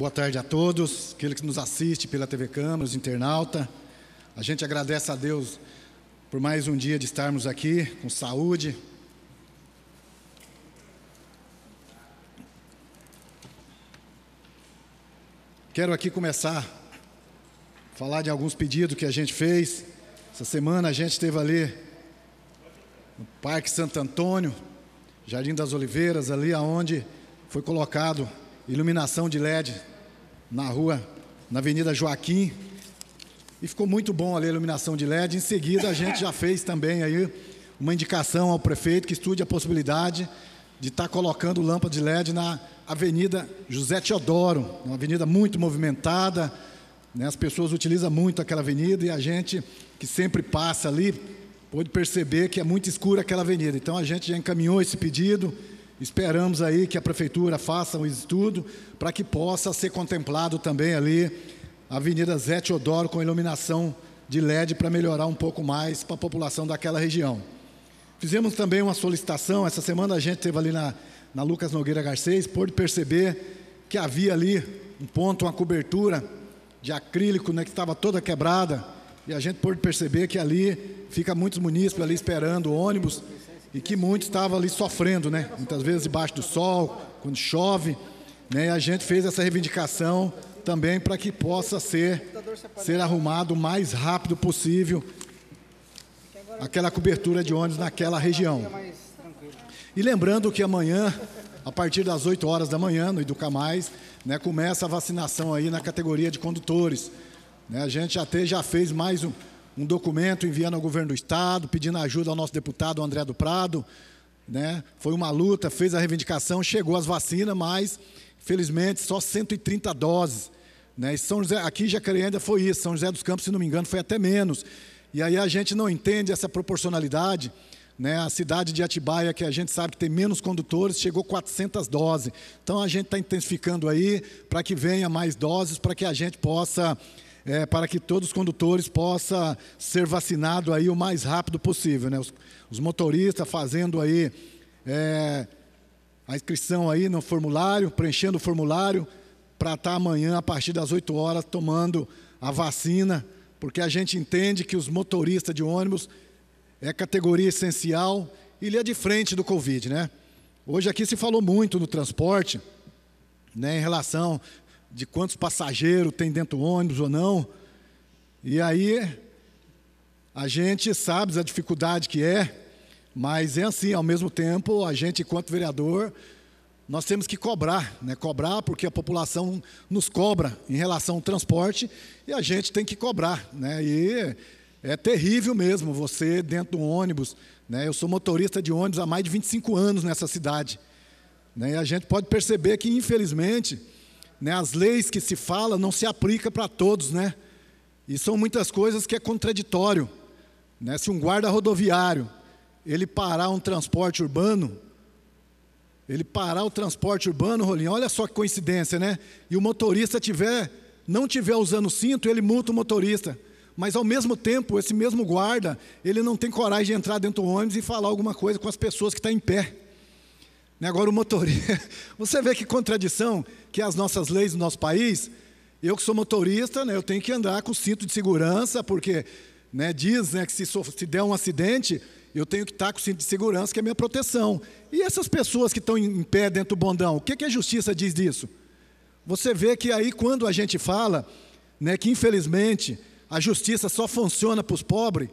Boa tarde a todos, aquele que nos assiste pela TV Câmara, os internauta. A gente agradece a Deus por mais um dia de estarmos aqui com saúde. Quero aqui começar a falar de alguns pedidos que a gente fez. Essa semana a gente esteve ali no Parque Santo Antônio, Jardim das Oliveiras, ali aonde foi colocado iluminação de LED na rua, na Avenida Joaquim. E ficou muito bom ali a iluminação de LED. Em seguida, a gente já fez também aí uma indicação ao prefeito que estude a possibilidade de estar tá colocando lâmpada de LED na Avenida José Teodoro, uma avenida muito movimentada, né? as pessoas utilizam muito aquela avenida e a gente que sempre passa ali pode perceber que é muito escura aquela avenida. Então a gente já encaminhou esse pedido, Esperamos aí que a prefeitura faça um estudo para que possa ser contemplado também ali a Avenida Zé Teodoro com iluminação de LED para melhorar um pouco mais para a população daquela região. Fizemos também uma solicitação, essa semana a gente teve ali na, na Lucas Nogueira Garcês, pôde perceber que havia ali um ponto, uma cobertura de acrílico né, que estava toda quebrada, e a gente pôde perceber que ali fica muitos munícipes ali esperando ônibus, e que muitos estavam ali sofrendo, né? Muitas vezes debaixo do sol, quando chove, né? E a gente fez essa reivindicação também para que possa ser ser arrumado o mais rápido possível aquela cobertura de ônibus naquela região. E lembrando que amanhã, a partir das 8 horas da manhã, no Educa Mais, né, começa a vacinação aí na categoria de condutores. Né, a gente até já fez mais um, um documento enviando ao governo do Estado, pedindo ajuda ao nosso deputado André do Prado. Né? Foi uma luta, fez a reivindicação, chegou as vacinas, mas, felizmente, só 130 doses. Né? E São José, aqui já Jacareí ainda foi isso, São José dos Campos, se não me engano, foi até menos. E aí a gente não entende essa proporcionalidade. Né? A cidade de Atibaia, que a gente sabe que tem menos condutores, chegou 400 doses. Então a gente está intensificando aí para que venha mais doses, para que a gente possa é, para que todos os condutores possam ser vacinados aí o mais rápido possível. Né? Os, os motoristas fazendo aí é, a inscrição aí no formulário, preenchendo o formulário, para estar tá amanhã, a partir das 8 horas, tomando a vacina, porque a gente entende que os motoristas de ônibus é categoria essencial e ele é de frente do Covid, né? Hoje aqui se falou muito no transporte, né, em relação de quantos passageiros tem dentro do ônibus ou não. E aí a gente sabe a dificuldade que é, mas é assim, ao mesmo tempo, a gente, enquanto vereador, nós temos que cobrar, né? Cobrar porque a população nos cobra em relação ao transporte e a gente tem que cobrar, né? E é terrível mesmo você dentro do ônibus, né? Eu sou motorista de ônibus há mais de 25 anos nessa cidade, né? E a gente pode perceber que infelizmente né, as leis que se fala não se aplica para todos, né? E são muitas coisas que é contraditório, né? Se um guarda rodoviário ele parar um transporte urbano, ele parar o transporte urbano, Rolinho, olha só que coincidência, né? E o motorista tiver, não tiver usando cinto, ele multa o motorista. Mas ao mesmo tempo, esse mesmo guarda, ele não tem coragem de entrar dentro do ônibus e falar alguma coisa com as pessoas que estão tá em pé. Né? Agora o motorista. Você vê que contradição que as nossas leis do nosso país. Eu que sou motorista, né, eu tenho que andar com cinto de segurança, porque né, diz né, que se, se der um acidente, eu tenho que estar com cinto de segurança, que é minha proteção. E essas pessoas que estão em pé dentro do bondão, o que, que a justiça diz disso? Você vê que aí quando a gente fala né, que infelizmente a justiça só funciona para os pobres,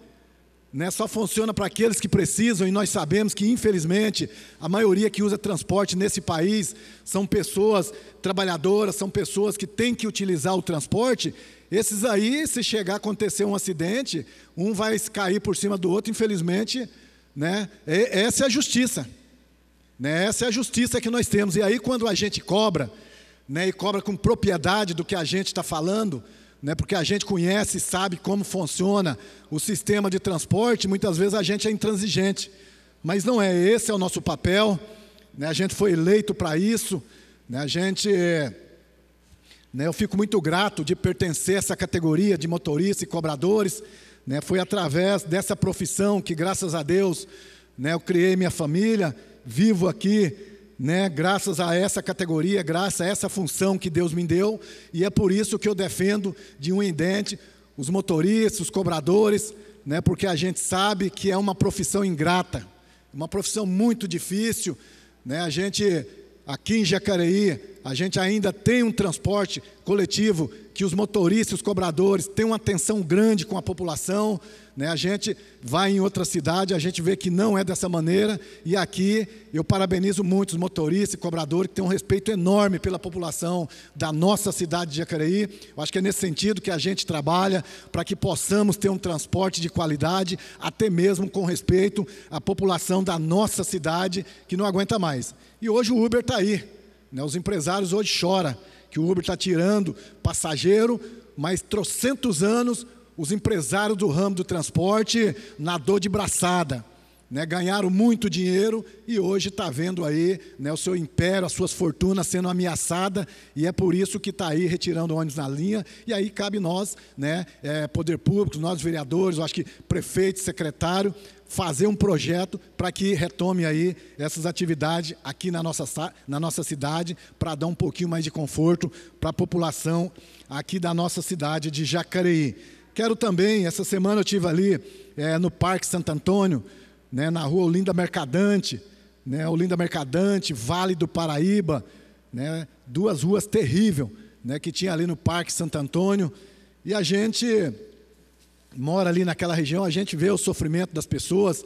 né, só funciona para aqueles que precisam, e nós sabemos que, infelizmente, a maioria que usa transporte nesse país são pessoas trabalhadoras, são pessoas que têm que utilizar o transporte. Esses aí, se chegar a acontecer um acidente, um vai cair por cima do outro, infelizmente, né, essa é a justiça. Né, essa é a justiça que nós temos. E aí, quando a gente cobra, né, e cobra com propriedade do que a gente está falando, né, porque a gente conhece e sabe como funciona o sistema de transporte, muitas vezes a gente é intransigente. Mas não é esse é o nosso papel, né, a gente foi eleito para isso, né, a gente. Né? eu fico muito grato de pertencer a essa categoria de motoristas e cobradores. Né? foi através dessa profissão que, graças a Deus, né? eu criei minha família, vivo aqui né? Graças a essa categoria, graças a essa função que Deus me deu, e é por isso que eu defendo de um em dente os motoristas, os cobradores, né? Porque a gente sabe que é uma profissão ingrata, uma profissão muito difícil, né? A gente aqui em Jacareí, a gente ainda tem um transporte coletivo que os motoristas, os cobradores têm uma atenção grande com a população, né? A gente vai em outra cidade, a gente vê que não é dessa maneira, e aqui eu parabenizo muito os motoristas e cobradores que têm um respeito enorme pela população da nossa cidade de Jacareí. Eu acho que é nesse sentido que a gente trabalha para que possamos ter um transporte de qualidade, até mesmo com respeito à população da nossa cidade que não aguenta mais. E hoje o Uber está aí. Né? Os empresários hoje choram que o Uber está tirando passageiro, mas trocentos anos os empresários do ramo do transporte nadou de braçada. Né, ganharam muito dinheiro e hoje está vendo aí né, o seu império, as suas fortunas sendo ameaçada e é por isso que está aí retirando ônibus na linha e aí cabe nós, né, é, poder público, nós vereadores, eu acho que prefeito, secretário, fazer um projeto para que retome aí essas atividades aqui na nossa, na nossa cidade, para dar um pouquinho mais de conforto para a população aqui da nossa cidade de Jacareí. Quero também, essa semana eu estive ali é, no Parque Santo Antônio, né, na rua Olinda Mercadante, né, Olinda Mercadante, Vale do Paraíba, né, duas ruas terríveis né, que tinha ali no Parque Santo Antônio. E a gente mora ali naquela região, a gente vê o sofrimento das pessoas,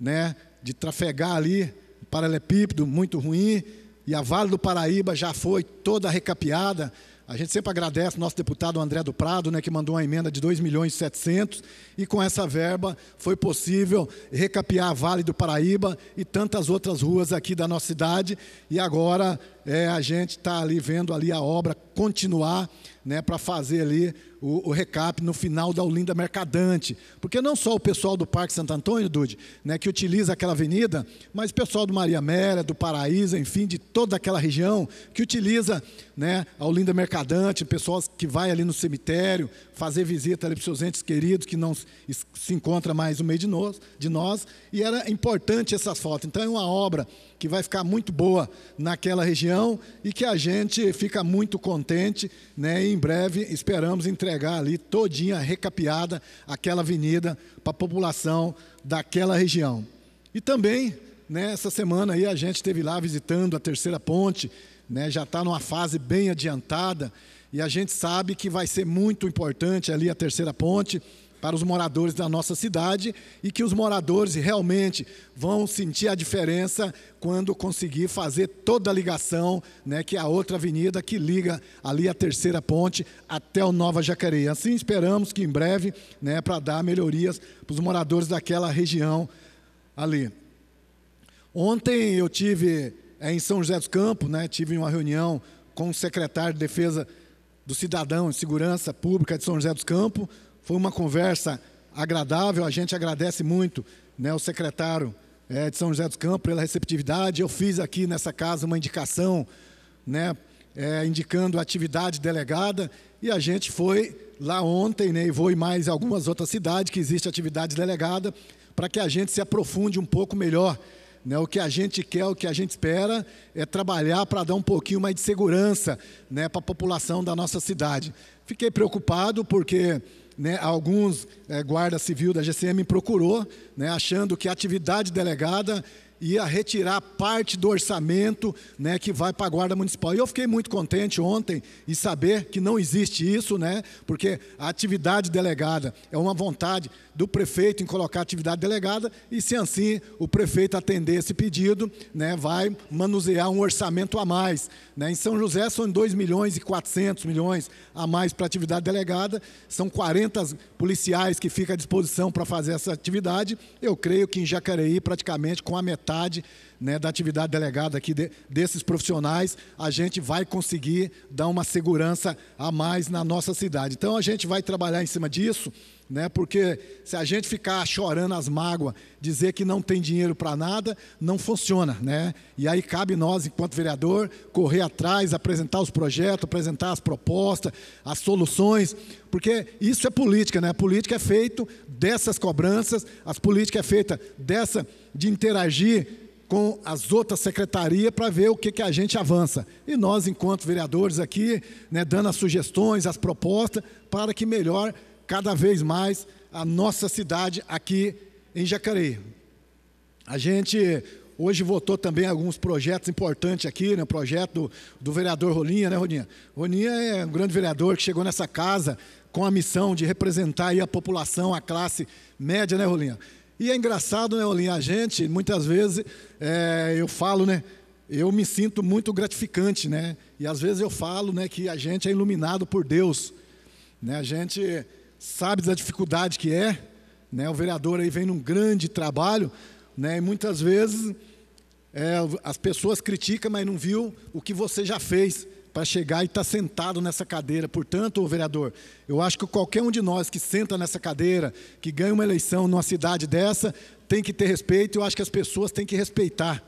né, de trafegar ali, paralelepípedo muito ruim, e a Vale do Paraíba já foi toda recapeada, a gente sempre agradece o nosso deputado André do Prado, né, que mandou uma emenda de 2 milhões e 700, e com essa verba foi possível recapear Vale do Paraíba e tantas outras ruas aqui da nossa cidade, e agora é, a gente está ali vendo ali a obra continuar, né, para fazer ali o, o, recap no final da Olinda Mercadante. Porque não só o pessoal do Parque Santo Antônio, Dude, né, que utiliza aquela avenida, mas o pessoal do Maria Mera, do Paraíso, enfim, de toda aquela região, que utiliza né, a Olinda Mercadante, pessoas que vai ali no cemitério fazer visita ali para os seus entes queridos, que não se encontra mais no meio de nós, de nós. E era importante essas fotos. Então é uma obra que vai ficar muito boa naquela região e que a gente fica muito contente, né, e em breve esperamos entregar entregar ali todinha recapeada aquela avenida para a população daquela região. E também, né, semana aí a gente esteve lá visitando a terceira ponte, né, já está numa fase bem adiantada e a gente sabe que vai ser muito importante ali a terceira ponte para os moradores da nossa cidade e que os moradores realmente vão sentir a diferença quando conseguir fazer toda a ligação, né, que é a outra avenida que liga ali a terceira ponte até o Nova Jacareí. Assim esperamos que em breve, né, para dar melhorias para os moradores daquela região ali. Ontem eu tive é, em São José dos Campos, né, tive uma reunião com o secretário de Defesa do Cidadão e Segurança Pública de São José dos Campos, foi uma conversa agradável, a gente agradece muito né, o secretário é, de São José dos Campos pela receptividade. Eu fiz aqui nessa casa uma indicação, né, é, indicando atividade delegada, e a gente foi lá ontem, né, e vou em mais algumas outras cidades que existe atividade delegada, para que a gente se aprofunde um pouco melhor. Né, o que a gente quer, o que a gente espera é trabalhar para dar um pouquinho mais de segurança né, para a população da nossa cidade. Fiquei preocupado porque né, alguns é, guarda civil da GCM me procurou, né, achando que a atividade delegada ia retirar parte do orçamento né, que vai para a Guarda Municipal. E eu fiquei muito contente ontem em saber que não existe isso, né, porque a atividade delegada é uma vontade do prefeito em colocar atividade delegada, e se assim o prefeito atender esse pedido, né, vai manusear um orçamento a mais. Né. Em São José são 2 milhões e 400 milhões a mais para atividade delegada, são 40 policiais que ficam à disposição para fazer essa atividade. Eu creio que em Jacareí, praticamente com a metade vontade né, da atividade delegada aqui de, desses profissionais, a gente vai conseguir dar uma segurança a mais na nossa cidade. Então a gente vai trabalhar em cima disso né? Porque se a gente ficar chorando as mágoas, dizer que não tem dinheiro para nada, não funciona, né? E aí cabe nós, enquanto vereador, correr atrás, apresentar os projetos, apresentar as propostas, as soluções, porque isso é política, né? A política é feito dessas cobranças, as políticas é feita dessa de interagir com as outras secretarias para ver o que, que a gente avança. E nós, enquanto vereadores aqui, né, dando as sugestões, as propostas, para que melhor cada vez mais a nossa cidade aqui em Jacareí. A gente hoje votou também alguns projetos importantes aqui, né? o projeto do, do vereador Rolinha, né, Rolinha? Rolinha é um grande vereador que chegou nessa casa com a missão de representar a população, a classe média, né, Rolinha? E é engraçado, né, Rolinha? A gente, muitas vezes, é, eu falo, né? Eu me sinto muito gratificante, né? E às vezes eu falo, né, que a gente é iluminado por Deus, né? A gente sabe da dificuldade que é. Né? O vereador aí vem num grande trabalho né? e muitas vezes é, as pessoas criticam, mas não viu o que você já fez para chegar e estar tá sentado nessa cadeira. Portanto, vereador, eu acho que qualquer um de nós que senta nessa cadeira, que ganha uma eleição numa cidade dessa, tem que ter respeito. Eu acho que as pessoas têm que respeitar,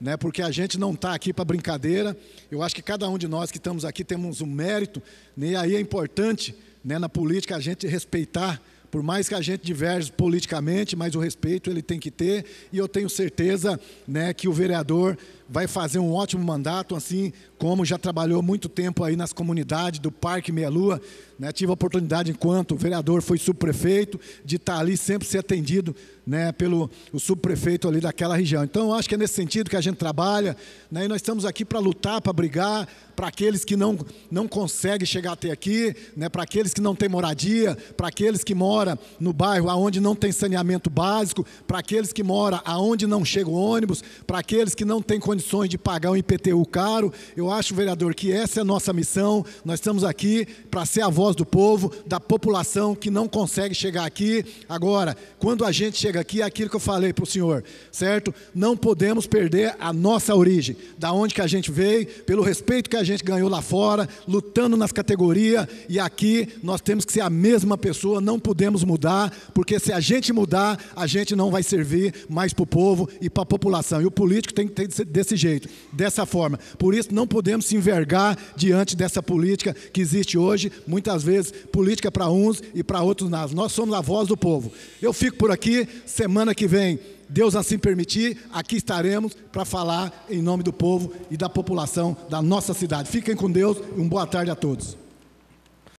né? Porque a gente não está aqui para brincadeira. Eu acho que cada um de nós que estamos aqui temos um mérito, né? e aí é importante né, na política a gente respeitar, por mais que a gente diverge politicamente, mas o respeito ele tem que ter, e eu tenho certeza né, que o vereador vai fazer um ótimo mandato, assim como já trabalhou muito tempo aí nas comunidades do Parque Meia Lua, né, tive a oportunidade, enquanto vereador, fui subprefeito, de estar ali sempre ser atendido né, pelo o subprefeito ali daquela região. Então, acho que é nesse sentido que a gente trabalha, né, e nós estamos aqui para lutar, para brigar, para aqueles que não, não conseguem chegar até aqui, né, para aqueles que não têm moradia, para aqueles que moram no bairro aonde não tem saneamento básico, para aqueles que moram aonde não chega o ônibus, para aqueles que não têm condições de pagar um IPTU caro. Eu acho, vereador, que essa é a nossa missão, nós estamos aqui para ser a voz voz do povo, da população que não consegue chegar aqui. Agora, quando a gente chega aqui, é aquilo que eu falei para o senhor, certo? Não podemos perder a nossa origem, da onde que a gente veio, pelo respeito que a gente ganhou lá fora, lutando nas categorias, e aqui nós temos que ser a mesma pessoa, não podemos mudar, porque se a gente mudar, a gente não vai servir mais para o povo e para a população. E o político tem que ter desse jeito, dessa forma. Por isso, não podemos se envergar diante dessa política que existe hoje, muitas às vezes, política é para uns e para outros nada. Nós somos a voz do povo. Eu fico por aqui, semana que vem, Deus assim permitir, aqui estaremos para falar em nome do povo e da população da nossa cidade. Fiquem com Deus e uma boa tarde a todos.